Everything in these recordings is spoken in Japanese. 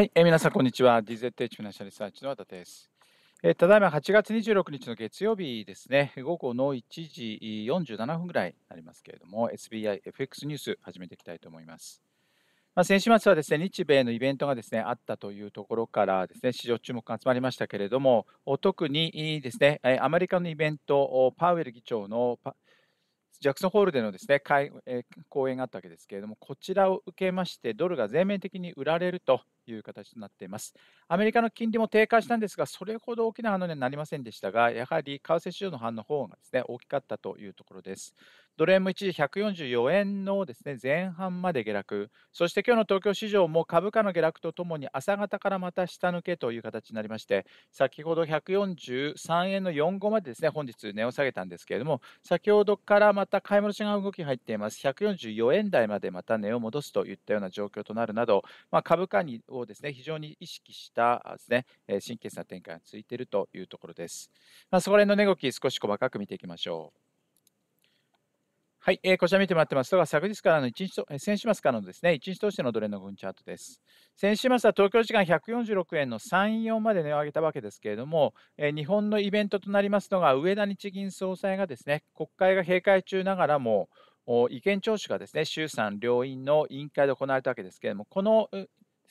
はい、えー、皆さん、こんにちは。DZH フィナンシャルリサーチの和田です、えー、ただいま8月26日の月曜日ですね、午後の1時47分ぐらいになりますけれども、SBIFX ニュース始めていきたいと思います。まあ、先週末はですね、日米のイベントがですね、あったというところからですね、市場注目が集まりましたけれども、特にですね、アメリカのイベント、パウエル議長のジャクソンホールでのですね会、えー、講演があったわけですけれども、こちらを受けまして、ドルが全面的に売られるという形となっています。アメリカの金利も低下したんですが、それほど大きな反応にはなりませんでしたが、やはり為替市場の反応の方がですね、大きかったというところです。ドル円も一時144円のですね、前半まで下落、そして今日の東京市場も株価の下落とともに朝方からまた下抜けという形になりまして、先ほど143円の45までですね、本日値を下げたんですけれども、先ほどからまた買い戻しが動き入っています。144円台までまた値を戻すといったような状況となるなど、まあ、株価にをですね、非常に意識したですね、神経質な展開が続いているというところです。まあ、そこら辺の値動き、少し細かく見ていきましょう。はい、えー、こちら見てもらってますが、昨日からの1日と、先週末からのですね、1日通してのドル円の分チャートです。先週末は東京時間146円の3、4まで値を上げたわけですけれども、えー、日本のイベントとなりますのが、上田日銀総裁がですね、国会が閉会中ながらも、意見聴取がですね衆参両院の委員会で行われたわけですけれども、この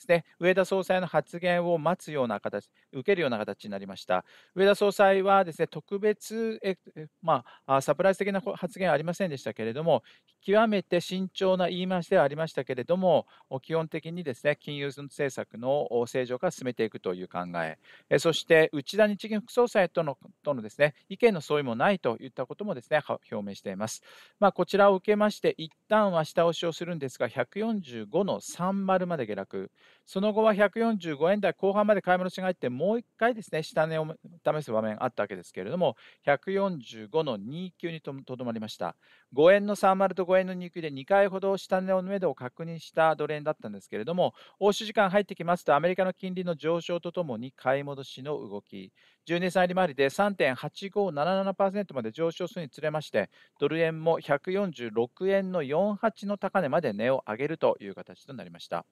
ですね、植田総裁の発言を待つような形、受けるような形になりました。上田総裁はですね、特別え、まあ、サプライズ的な発言はありませんでしたけれども、極めて慎重な言い回しではありましたけれども、基本的にですね、金融政策の正常化を進めていくという考え、えそして内田日銀副総裁とのとのですね、意見の相違もないといったこともですね、表明しています。まあ、こちらを受けまして、一旦は下押しをするんですが、145の30まで下落。その後は145円台後半まで買い戻しが入って、もう1回ですね、下値を試す場面あったわけですけれども、145の29にとどまりました。5円の30と5円の29で2回ほど下値を目処を確認したドル円だったんですけれども、欧州時間入ってきますと、アメリカの金利の上昇とともに買い戻しの動き、10年債利回りで3.8577%まで上昇するにつれまして、ドル円も146円の48の高値まで値を上げるという形となりました。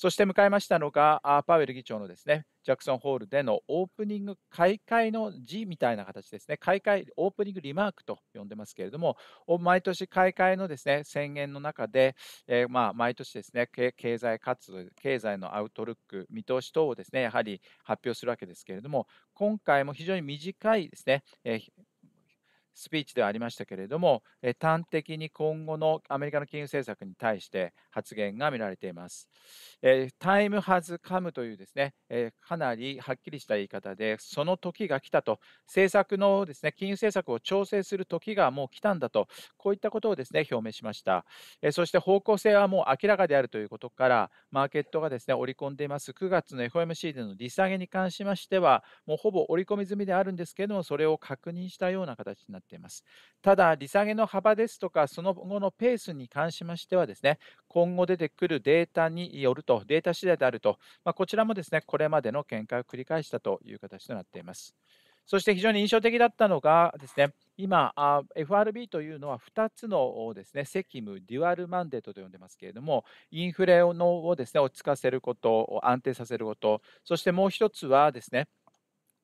そして迎えましたのが、パウエル議長のですね、ジャクソンホールでのオープニング開会の辞みたいな形ですね、開会オープニングリマークと呼んでますけれども、毎年開会のですね宣言の中で、えー、まあ毎年ですね経済活動、経済のアウトルック、見通し等をですねやはり発表するわけですけれども、今回も非常に短いですね、えースピーチではありましたけれども、え端的に今後のアメリカの金融政策に対して発言が見られています。えタイム・ハズ・カムというですね、えかなりはっきりした言い方で、その時が来たと、政策のですね、金融政策を調整する時がもう来たんだと、こういったことをですね、表明しました。えそして方向性はもう明らかであるということから、マーケットがですね、織り込んでいます9月の FOMC での利下げに関しましては、もうほぼ織り込み済みであるんですけれども、それを確認したような形になってっています。ただ、利下げの幅ですとか、その後のペースに関しましてはですね、今後出てくるデータによると、データ次第であると、まあ、こちらもですね、これまでの見解を繰り返したという形となっています。そして非常に印象的だったのがですね、今、FRB というのは2つのですね責務、デュアルマンデートと呼んでますけれども、インフレをですね落ち着かせること、安定させること、そしてもう1つはですね、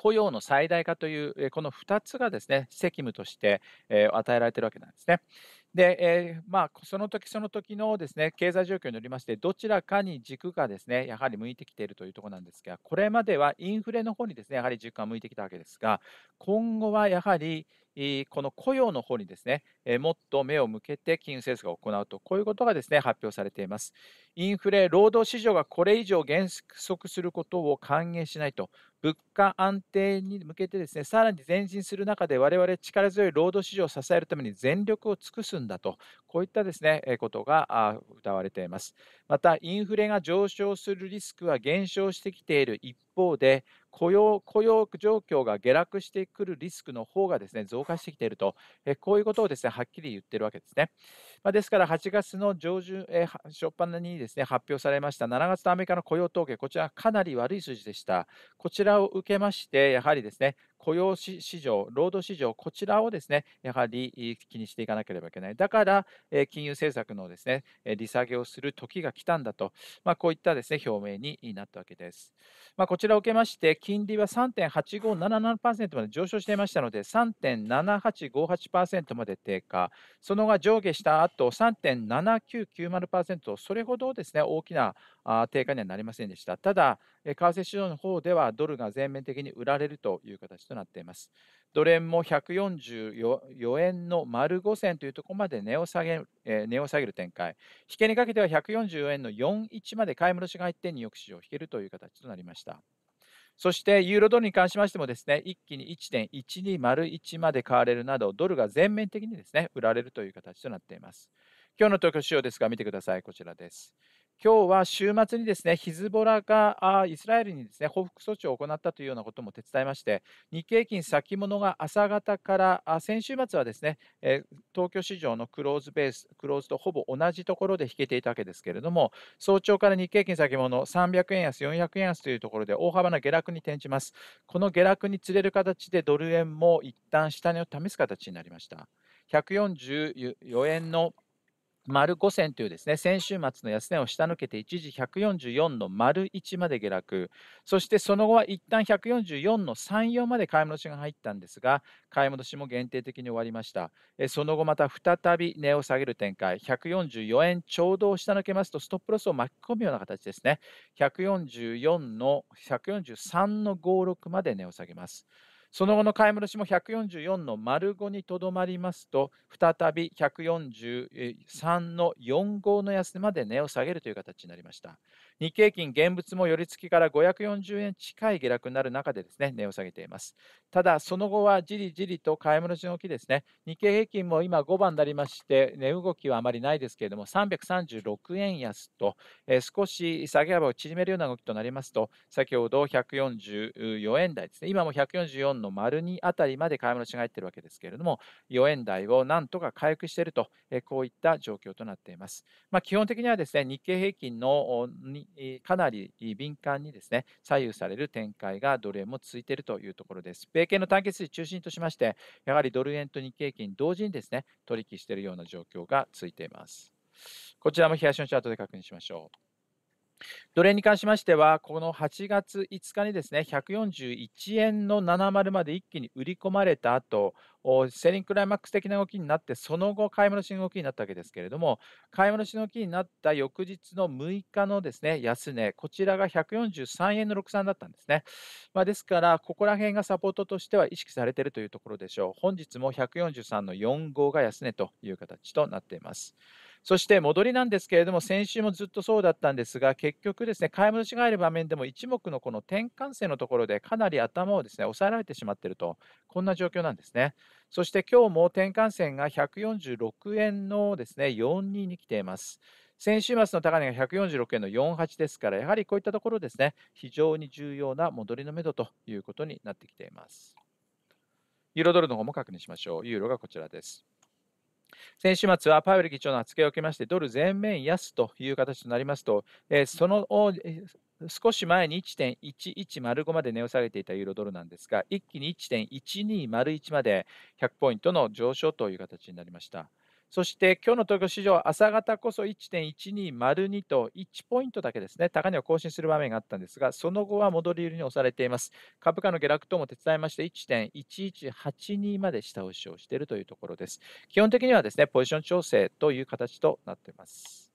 雇用の最大化という、この2つがですね、責務として、え与えられてるわけなんですね。で、えー、まあ、その時その時のですね経済状況によりまして、どちらかに軸がですねやはり向いてきているというところなんですが、これまではインフレの方にですねやはり軸が向いてきたわけですが、今後はやはりこの雇用の方にですね、もっと目を向けて金融政策を行うと、こういうことがですね、発表されています。インフレ、労働市場がこれ以上減速することを歓迎しないと、物価安定に向けてですね、さらに前進する中で、我々力強い労働市場を支えるために全力を尽くすんだと、こういったですね、ことが謳われています。また、インフレが上昇するリスクは減少してきている一方で、雇用雇用状況が下落してくるリスクの方がですね増加してきていると、えこういうことをですねはっきり言ってるわけですね。まあ、ですから8月の上旬、えー、初っ端にですね発表されました7月のアメリカの雇用統計、こちらかなり悪い数字でした。こちらを受けまして、やはりですね雇用市場、労働市場、こちらをですねやはり気にしていかなければいけない。だから、えー、金融政策のですね利下げをする時が来たんだと、まあ、こういったですね表明になったわけです。まあ、こちらを受けまして、金利は3.8577%まで上昇していましたので、3.7858%まで低下、その後上下したと3.7990%、それほどですね大きな低下にはなりませんでした。ただ、為替市場の方ではドルが全面的に売られるという形となっています。ドル円も144円の丸5銭というところまで値を下げ,、え値を下げる展開。引けにかけては144円の41まで買い戻しが入って、ニュ市場を引けるという形となりました。そしてユーロドルに関しましてもですね、一気に1.1201まで買われるなど、ドルが全面的にですね、売られるという形となっています。今日の東京市場ですが、見てください。こちらです。今日は週末にですねヒズボラがイスラエルにですね報復措置を行ったというようなことも手伝いまして日経平均先物が朝方から先週末はですね、東京市場のクローズベースクローズとほぼ同じところで引けていたわけですけれども早朝から日経平均先物300円安400円安というところで大幅な下落に転じますこの下落に釣れる形でドル円も一旦下値を試す形になりました144円の丸5 0というですね先週末の安値を下抜けて一時144の丸1まで下落そしてその後は一旦144の34まで買い戻しが入ったんですが買い戻しも限定的に終わりましたその後また再び値を下げる展開144円ちょうどを下抜けますとストップロスを巻き込むような形ですね144の143の56まで値を下げますその後の買い戻しも144の丸5にとどまりますと、再び143の45の安値まで値を下げるという形になりました。日経金現物も寄り付きから540円近い下落になる中でですね値を下げていますただその後はじりじりと買い物の動きですね日経平均も今5番になりまして値動きはあまりないですけれども336円安と、えー、少し下げ幅を縮めるような動きとなりますと先ほど144円台ですね今も144の丸2あたりまで買い物しが入っているわけですけれども4円台をなんとか回復していると、えー、こういった状況となっています、まあ、基本的にはですね日経平均のかなり敏感にですね左右される展開がドル円も続いているというところです。米系の短期数中心としまして、やはりドル円と日経金同時にですね取引しているような状況が続いています。こちらも冷やしのチャートで確認しましょう。奴隷に関しましては、この8月5日にですね、141円の70まで一気に売り込まれた後、セリンクライマックス的な動きになって、その後、買い戻しの動きになったわけですけれども、買い戻しの動きになった翌日の6日のですね安値、こちらが143円の63だったんですね。まあ、ですから、ここら辺がサポートとしては意識されているというところでしょう。本日も143の45が安値という形となっています。そして戻りなんですけれども、先週もずっとそうだったんですが、結局ですね、買い戻しがある場面でも一目のこの転換性のところで、かなり頭をですね、抑えられてしまっていると、こんな状況なんですね。そして今日も転換線が146円のですね、42に来ています。先週末の高値が146円の48ですから、やはりこういったところですね、非常に重要な戻りのめどということになってきています。ユーロドルの方も確認しましょう。ユーロがこちらです。先週末はパウエル議長の発言を受けまして、ドル全面安という形となりますと、えー、その少し前に1.1105まで値を下げていたユーロドルなんですが、一気に1.1201まで100ポイントの上昇という形になりました。そして今日の東京市場、朝方こそ1.1202と1ポイントだけですね、高値を更新する場面があったんですが、その後は戻り売りに押されています。株価の下落等も手伝いまして、1.1182まで下押しをしているというところです。基本的にはですね、ポジション調整という形となっています。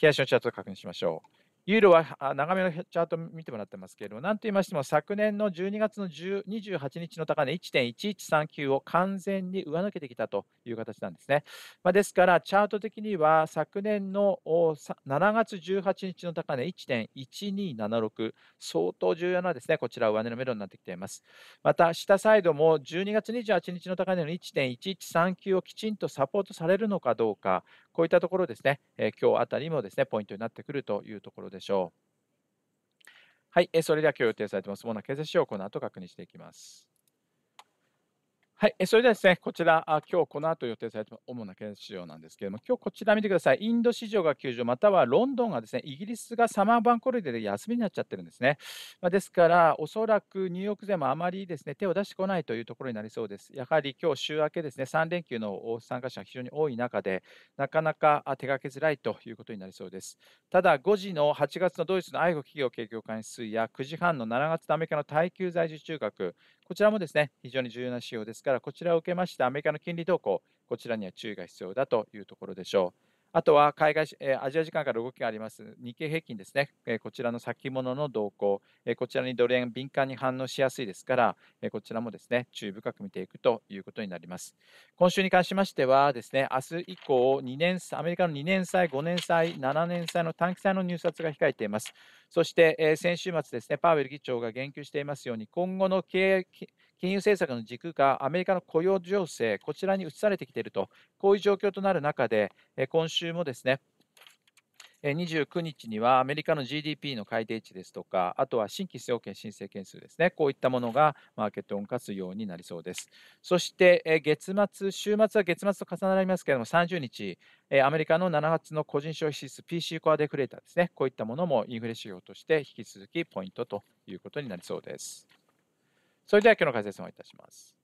冷やしのチャートを確認しましょう。ユーロは長めのチャート見てもらってますけれども、なんと言いましても、昨年の12月の28日の高値1.1139を完全に上抜けてきたという形なんですね。まあ、ですから、チャート的には昨年の7月18日の高値1.1276、相当重要なですね、こちら上値のメロになってきています。また、下サイドも12月28日の高値の1.1139をきちんとサポートされるのかどうか、こういったところですね、え今日あたりもですね、ポイントになってくるというところでしょう。はい、えそれでは今日予定されています主な経済指標をこの後確認していきます。はい、それではですね、こちら、今日この後予定されている主な検済市場なんですけれども、今日こちら見てください。インド市場が休場、またはロンドンがですね、イギリスがサマーバンコリデで休みになっちゃってるんですね。まあ、ですから、おそらくニューヨーク勢もあまりですね、手を出してこないというところになりそうです。やはり今日週明けですね、3連休の参加者が非常に多い中で、なかなか手がけづらいということになりそうです。ただ、5時の8月のドイツの愛護企業景況感指数や9時半の7月のアメリカの耐久在住中額、こちらもですね、非常に重要な指標ですから、こちらを受けまして、アメリカの金利動向、こちらには注意が必要だというところでしょう。あとは海外、えアジア時間から動きがあります日経平均ですね、えこちらの先物の動向、えこちらにドル円敏感に反応しやすいですから、えこちらもですね注意深く見ていくということになります。今週に関しましてはですね、明日以降2年アメリカの2年債、5年債、7年債の短期債の入札が控えています。そして、え先週末ですね、パウエル議長が言及していますように今後の経営金融政策の軸がアメリカの雇用情勢、こちらに移されてきていると、こういう状況となる中で、今週もですね、29日にはアメリカの GDP の改定値ですとか、あとは新規失業権申請件数ですね、こういったものがマーケットを動かすようになりそうです。そして月末、週末は月末と重なりますけれども、30日、アメリカの7月の個人消費指数、PC コアデフレーターですね、こういったものもインフレ指標として引き続きポイントということになりそうです。それでは今日の解説をいたします。